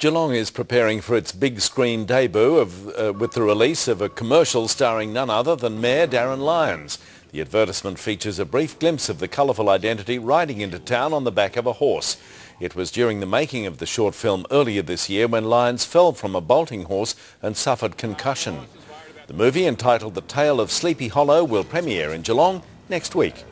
Geelong is preparing for its big screen debut of, uh, with the release of a commercial starring none other than Mayor Darren Lyons. The advertisement features a brief glimpse of the colourful identity riding into town on the back of a horse. It was during the making of the short film earlier this year when Lyons fell from a bolting horse and suffered concussion. The movie entitled The Tale of Sleepy Hollow will premiere in Geelong next week.